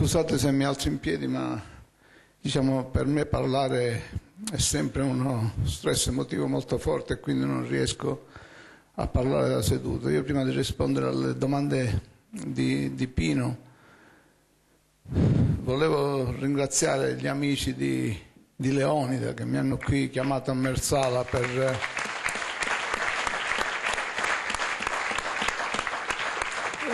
Scusate se mi alzo in piedi, ma diciamo, per me parlare è sempre uno stress emotivo molto forte e quindi non riesco a parlare da seduto. Io prima di rispondere alle domande di, di Pino volevo ringraziare gli amici di, di Leonida che mi hanno qui chiamato a Mersala per...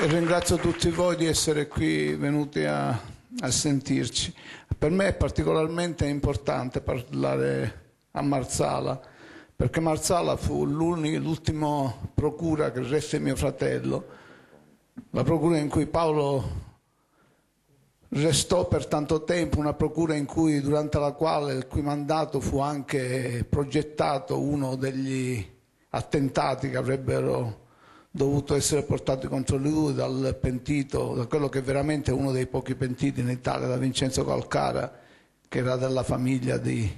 ringrazio tutti voi di essere qui venuti a, a sentirci. Per me è particolarmente importante parlare a Marzala, perché Marzala fu l'ultima procura che resse mio fratello, la procura in cui Paolo restò per tanto tempo, una procura in cui, durante la quale il cui mandato fu anche progettato uno degli attentati che avrebbero dovuto essere portato contro lui dal pentito, da quello che è veramente uno dei pochi pentiti in Italia, da Vincenzo Calcara, che era della famiglia di,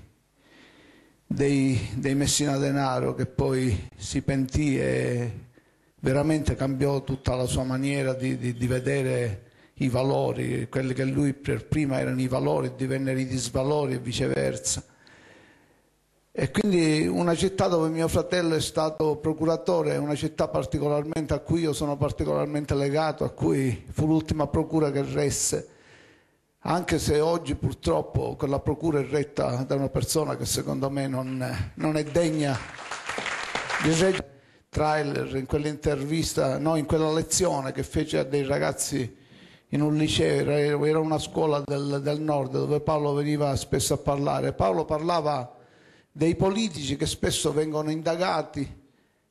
dei, dei, Messina Denaro, che poi si pentì e veramente cambiò tutta la sua maniera di, di, di vedere i valori, quelli che lui per prima erano i valori divennero i disvalori e viceversa. E quindi una città dove mio fratello è stato procuratore, una città particolarmente a cui io sono particolarmente legato, a cui fu l'ultima procura che resse, anche se oggi purtroppo quella procura è retta da una persona che secondo me non, non è degna di reggere. Trailer in quell'intervista, no, in quella lezione che fece a dei ragazzi in un liceo, era una scuola del, del nord dove Paolo veniva spesso a parlare. Paolo parlava dei politici che spesso vengono indagati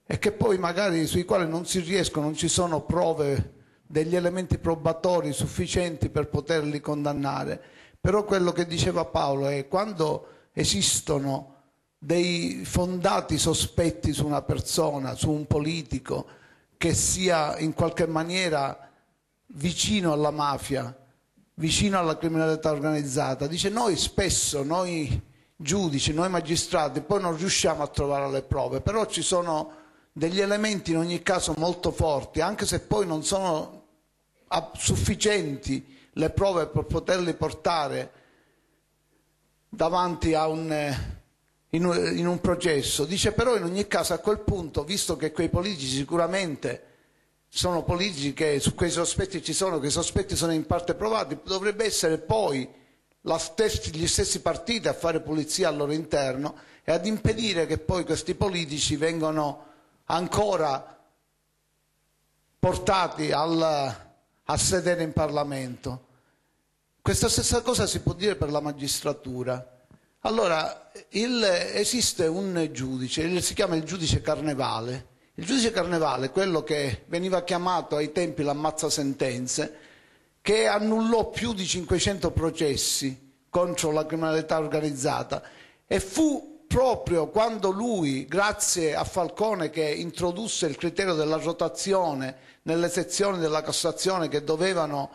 e che poi magari sui quali non si riescono, non ci sono prove, degli elementi probatori sufficienti per poterli condannare. Però quello che diceva Paolo è quando esistono dei fondati sospetti su una persona, su un politico che sia in qualche maniera vicino alla mafia, vicino alla criminalità organizzata. Dice noi spesso, noi giudici, noi magistrati, poi non riusciamo a trovare le prove, però ci sono degli elementi in ogni caso molto forti, anche se poi non sono sufficienti le prove per poterle portare davanti a un, eh, in, un, in un processo. Dice però in ogni caso a quel punto, visto che quei politici sicuramente sono politici che su quei sospetti ci sono, che i sospetti sono in parte provati, dovrebbe essere poi stess gli stessi partiti a fare pulizia al loro interno e ad impedire che poi questi politici vengano ancora portati al, a sedere in Parlamento. Questa stessa cosa si può dire per la magistratura. Allora, il, esiste un giudice, il, si chiama il giudice Carnevale. Il giudice Carnevale è quello che veniva chiamato ai tempi l'ammazza sentenze, che annullò più di 500 processi contro la criminalità organizzata e fu proprio quando lui, grazie a Falcone che introdusse il criterio della rotazione nelle sezioni della Cassazione che dovevano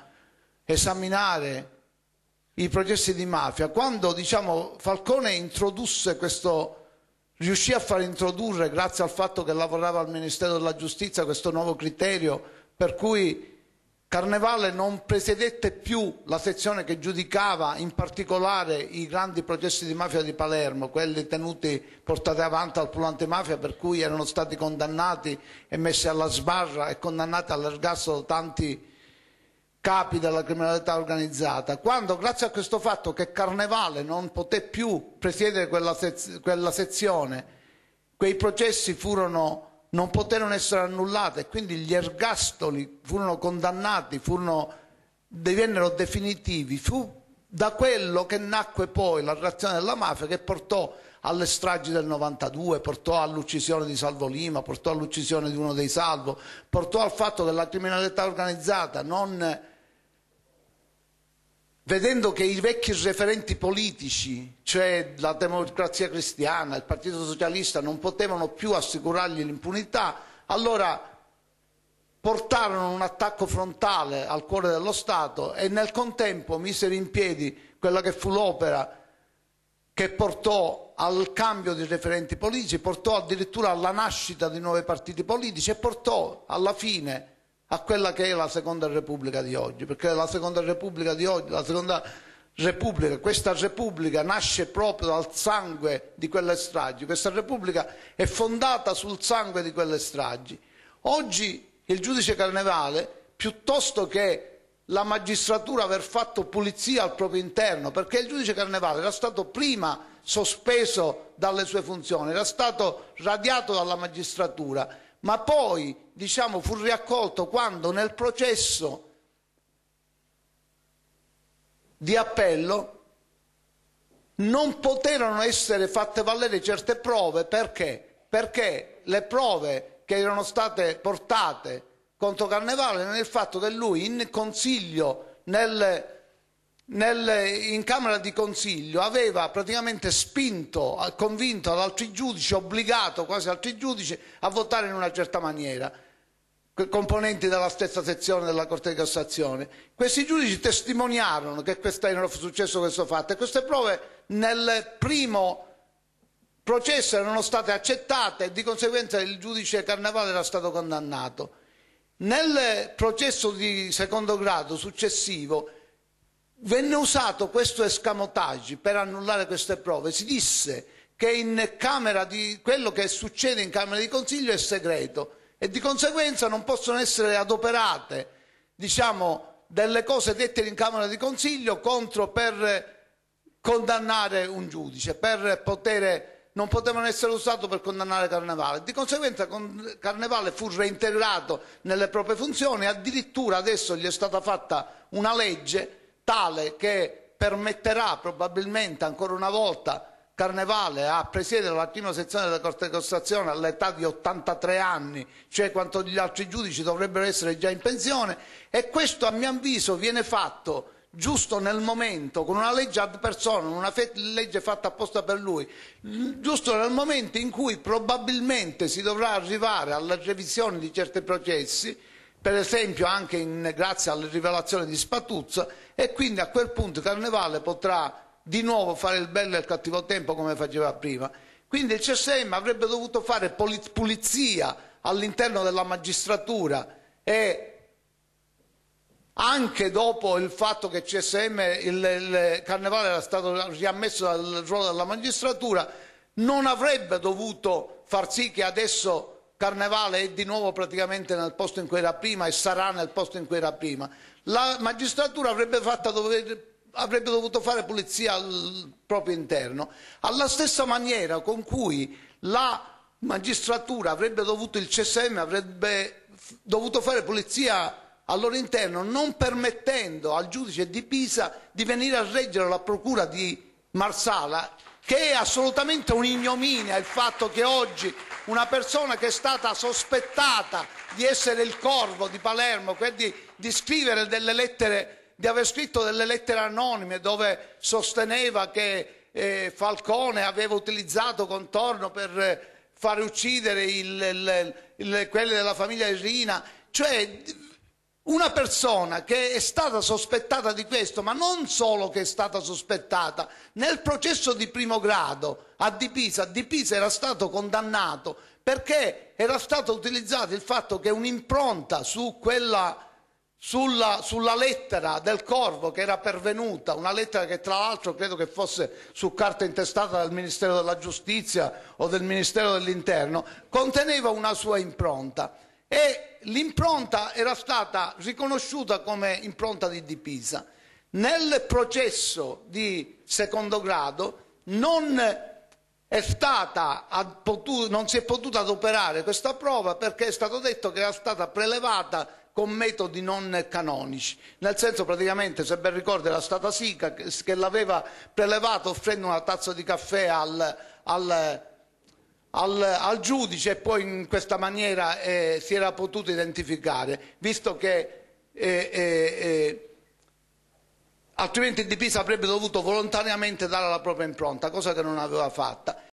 esaminare i processi di mafia, quando diciamo, Falcone introdusse questo riuscì a far introdurre, grazie al fatto che lavorava al Ministero della Giustizia, questo nuovo criterio per cui Carnevale non presiedette più la sezione che giudicava in particolare i grandi processi di mafia di Palermo, quelli tenuti portati avanti al pool antimafia per cui erano stati condannati e messi alla sbarra e condannati all'ergastolo tanti capi della criminalità organizzata, quando grazie a questo fatto che Carnevale non poté più presiedere quella, sez quella sezione, quei processi furono non poterono essere annullate e quindi gli ergastoli furono condannati, furono, divennero definitivi. Fu da quello che nacque poi la reazione della mafia che portò alle stragi del 92, portò all'uccisione di Salvo Lima, portò all'uccisione di uno dei Salvo, portò al fatto che la criminalità organizzata non vedendo che i vecchi referenti politici, cioè la democrazia cristiana, il Partito Socialista, non potevano più assicurargli l'impunità, allora portarono un attacco frontale al cuore dello Stato e nel contempo misero in piedi quella che fu l'opera che portò al cambio di referenti politici, portò addirittura alla nascita di nuovi partiti politici e portò alla fine a quella che è la seconda Repubblica di oggi, perché la seconda Repubblica di oggi, la seconda Repubblica, questa Repubblica nasce proprio dal sangue di quelle stragi, questa Repubblica è fondata sul sangue di quelle stragi. Oggi il giudice Carnevale, piuttosto che la magistratura aver fatto pulizia al proprio interno, perché il giudice Carnevale era stato prima sospeso dalle sue funzioni, era stato radiato dalla magistratura, ma poi diciamo, fu riaccolto quando nel processo di appello non poterono essere fatte valere certe prove perché? perché le prove che erano state portate contro Carnevale nel fatto che lui in consiglio nel nel, in Camera di Consiglio aveva praticamente spinto, convinto ad altri giudici, obbligato quasi altri giudici a votare in una certa maniera, componenti della stessa sezione della Corte di Cassazione. Questi giudici testimoniarono che era successo questo fatto e queste prove nel primo processo erano state accettate e di conseguenza il giudice Carnevale era stato condannato. Nel processo di secondo grado successivo Venne usato questo escamotage per annullare queste prove. Si disse che di, quello che succede in Camera di Consiglio è segreto e di conseguenza non possono essere adoperate diciamo, delle cose dette in Camera di Consiglio contro per condannare un giudice, per poter, non potevano essere usate per condannare Carnevale. Di conseguenza Carnevale fu reintegrato nelle proprie funzioni, addirittura adesso gli è stata fatta una legge tale che permetterà probabilmente ancora una volta Carnevale a presiedere la prima sezione della Corte di Costruzione all'età di 83 anni, cioè quanto gli altri giudici dovrebbero essere già in pensione e questo a mio avviso viene fatto giusto nel momento, con una legge ad persona, una legge fatta apposta per lui, giusto nel momento in cui probabilmente si dovrà arrivare alla revisione di certi processi, per esempio anche in, grazie alle rivelazioni di Spatuzza, e quindi a quel punto Carnevale potrà di nuovo fare il bello e il cattivo tempo come faceva prima. Quindi il CSM avrebbe dovuto fare pulizia all'interno della magistratura e anche dopo il fatto che CSM, il, il Carnevale era stato riammesso dal ruolo della magistratura, non avrebbe dovuto far sì che adesso Carnevale è di nuovo praticamente nel posto in cui era prima e sarà nel posto in cui era prima. La magistratura avrebbe, dover, avrebbe dovuto fare pulizia al proprio interno, alla stessa maniera con cui la magistratura avrebbe dovuto, il CSM avrebbe dovuto fare pulizia al loro interno, non permettendo al giudice di Pisa di venire a reggere la procura di Marsala che è assolutamente un'ignominia il fatto che oggi una persona che è stata sospettata di essere il corvo di Palermo, quindi di scrivere delle lettere, di aver scritto delle lettere anonime dove sosteneva che eh, Falcone aveva utilizzato contorno per eh, fare uccidere il, il, il, quelli della famiglia Irina, cioè una persona che è stata sospettata di questo, ma non solo che è stata sospettata, nel processo di primo grado a Di Pisa, Di Pisa era stato condannato perché era stato utilizzato il fatto che un'impronta su quella sulla, sulla, lettera del corvo che era pervenuta, una lettera che tra l'altro credo che fosse su carta intestata dal Ministero della Giustizia o del Ministero dell'Interno, conteneva una sua impronta e l'impronta era stata riconosciuta come impronta di, di Pisa. Nel processo di secondo grado non, stata, non si è potuta adoperare questa prova perché è stato detto che era stata prelevata con metodi non canonici, nel senso praticamente, se ben ricordo, era stata Sica che, che l'aveva prelevato offrendo una tazza di caffè al, al al, al giudice e poi in questa maniera eh, si era potuto identificare, visto che eh, eh, eh altrimenti il DP avrebbe dovuto volontariamente dare la propria impronta, cosa che non aveva fatta.